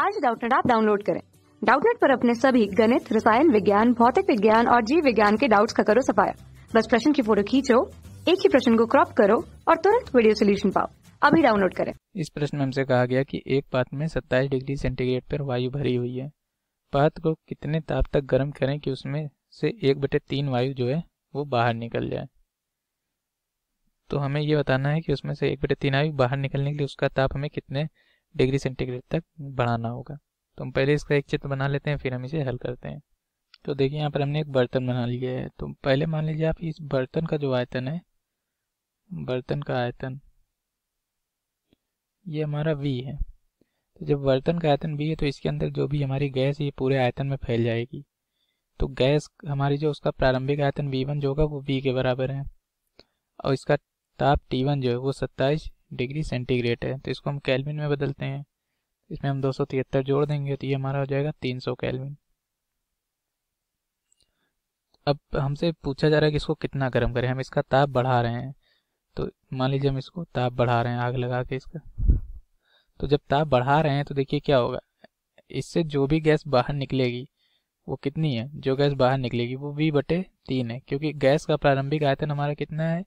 आज डाउटनेट आप डाउनलोड करें डाउटनेट पर अपने सभी गणित रसायन विज्ञान भौतिक विज्ञान और जीव विज्ञान के डाउट्स का करो सफाया बस प्रश्न की फोटो खींचो एक ही प्रश्न को क्रॉप करो और तुरंत वीडियो सोल्यूशन पाओ अभी डाउनलोड करें इस प्रश्न में हमसे कहा गया कि एक पात्र में 27 डिग्री सेंटीग्रेड पर वायु भरी हुई है पात को कितने ताप तक गर्म करें कि उसमें से एक बटे तीन वायु जो है वो बाहर निकल जाए तो हमें ये बताना है कि उसमें से एक बटे तीन वायु बाहर निकलने के लिए उसका ताप हमें कितने डिग्री सेंटीग्रेड तक बढ़ाना होगा तो हम पहले इसका एक चित्र बना लेते हैं फिर हम इसे हल करते हैं तो देखिए यहाँ पर हमने एक बर्तन बना लिया है तो पहले मान लीजिए आप इस बर्तन का जो आयतन है बर्तन का आयतन ये हमारा वी है तो जब बर्तन का आयतन वी है तो इसके अंदर जो भी हमारी गैस ये पूरे आयतन में फैल जाएगी तो गैस हमारी जो उसका प्रारंभिक आयतन V1 जो होगा वो वी के बराबर है और इसका ताप T1 जो है वो सत्ताईस डिग्री सेंटीग्रेड है तो इसको हम कैलविन में बदलते हैं इसमें हम तिहत्तर जोड़ देंगे तो ये हमारा हो जाएगा 300 कैलविन अब हमसे पूछा जा रहा है कि इसको कितना गर्म करें हम इसका ताप बढ़ा रहे हैं तो मान लीजिए हम इसको ताप बढ़ा रहे हैं आग लगा के इसका तो जब ताप बढ़ा रहे हैं तो देखिए क्या होगा इससे जो भी गैस बाहर निकलेगी वो कितनी है जो गैस बाहर निकलेगी वो वी बटे तीन है क्योंकि गैस का प्रारंभिक आयतन हमारा कितना है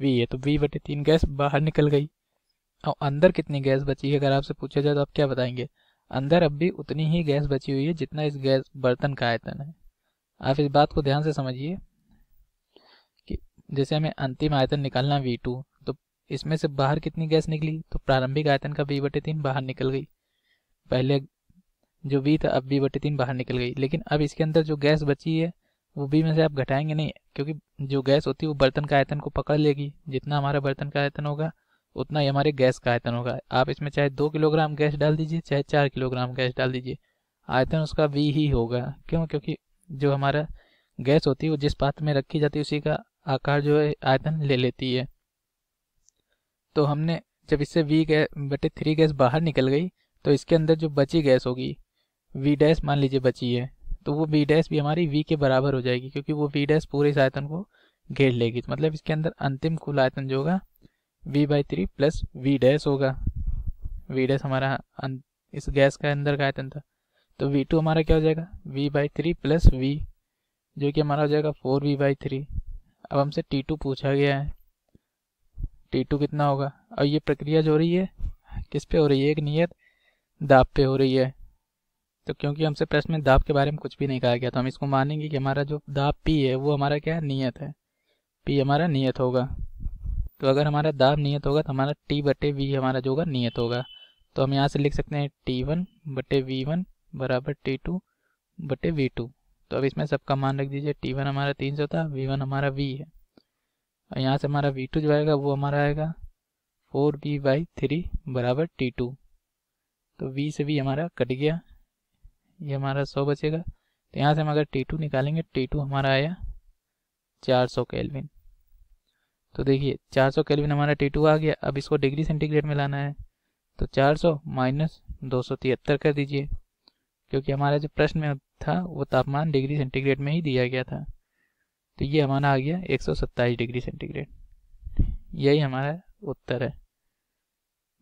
वी है तो वी बटे तीन गैस बाहर निकल गई और अंदर कितनी गैस बची है अगर आपसे पूछा जाए तो आप क्या बताएंगे अंदर अब भी उतनी ही गैस बची हुई है जितना इस गैस बर्तन का आयतन है आप इस बात को ध्यान से समझिए कि जैसे हमें अंतिम आयतन निकालना वी टू तो इसमें से बाहर कितनी गैस निकली तो प्रारंभिक आयतन का वी बटे तीन बाहर निकल गई पहले जो वी था अब वी बटे तीन बाहर निकल गई लेकिन अब इसके अंदर जो गैस बची है वो बी में से आप घटाएंगे नहीं क्योंकि जो गैस होती है वो बर्तन का आयतन को पकड़ लेगी जितना हमारा बर्तन का आयतन होगा उतना ही हमारे गैस का आयतन होगा आप इसमें चाहे दो किलोग्राम गैस डाल दीजिए चाहे चार किलोग्राम गैस डाल दीजिए आयतन उसका वी ही होगा क्यों क्योंकि जो हमारा गैस होती है वो जिस पात्र में रखी जाती है उसी का आकार जो है आयतन ले लेती है तो हमने जब इससे वी गैस बटे थ्री गैस बाहर निकल गई तो इसके अंदर जो बची गैस होगी वी डैश मान लीजिए बची है तो वो वी डैश भी हमारी वी के बराबर हो जाएगी क्योंकि वो वी डैस पूरे इस आयतन को घेर लेगी तो मतलब इसके अंदर अंतिम कुल आयतन जो होगा V by three plus V dash होगा वी डैस हमारा इस गैस का अंदर का आयतन था तो वी टू हमारा क्या हो जाएगा V by three plus V जो कि हमारा हो जाएगा फोर वी बाई थ्री अब हमसे टी टू पूछा गया है टी टू कितना होगा और ये प्रक्रिया जो हो रही है किस पे हो रही है एक नियत दाब पे हो रही है तो क्योंकि हमसे प्रश्न में दाब के बारे में कुछ भी नहीं कहा गया तो हम इसको मानेंगे कि हमारा जो दाब पी है वो हमारा क्या नियत है पी हमारा नियत होगा तो अगर हमारा दाब नियत होगा तो हमारा टी बटे वी हमारा जो होगा नियत होगा तो हम यहाँ से लिख सकते हैं टी वन बटे वी वन बराबर टी टू बटे वी टू तो अब इसमें सबका मान रख दीजिए टी वन हमारा तीन सौ था वी वन हमारा वी है और यहाँ से हमारा वी टू जो आएगा वो हमारा आएगा फोर वी बाई थ्री बराबर टी टू तो वी से वी हमारा कट गया ये हमारा सौ बचेगा तो यहाँ से हम अगर टी टू निकालेंगे टी टू हमारा आया चार सौ कैलविन तो देखिए 400 सौ केल्विन हमारा टी टू आ गया अब इसको डिग्री सेंटीग्रेड में लाना है तो 400 सौ माइनस दो कर दीजिए क्योंकि हमारा जो प्रश्न में था वो तापमान डिग्री सेंटीग्रेड में ही दिया गया था तो ये हमारा आ गया एक डिग्री सेंटीग्रेड यही हमारा उत्तर है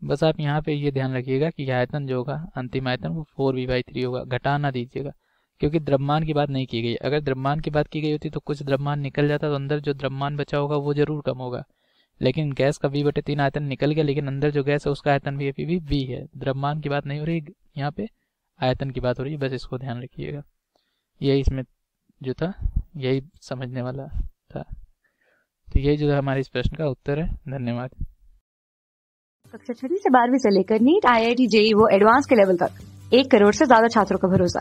बस आप यहाँ पे ये ध्यान रखिएगा कि आयतन जो होगा अंतिम आयतन वो फोर बी बाई थ्री होगा घटाना दीजिएगा क्योंकि द्रव्यमान की बात नहीं की गई अगर द्रव्यमान की बात की गई होती तो कुछ द्रव्यमान निकल जाता तो अंदर जो द्रव्यमान बचा होगा वो जरूर कम होगा लेकिन गैस का वी बटे तीन आयतन निकल गया लेकिन अंदर जो गैस है उसका आयतन भी अभी भी वी है द्रव्यमान की बात नहीं हो रही यहाँ पे आयतन की बात हो रही है बस इसको ध्यान रखिएगा यही इसमें जो था यही समझने वाला था तो यही जो हमारे इस प्रश्न का उत्तर है धन्यवाद कक्षा छठी से बारहवीं से लेकर NEET I I T JEE वो एडवांस के लेवल तक एक करोड़ से ज्यादा छात्रों का भरोसा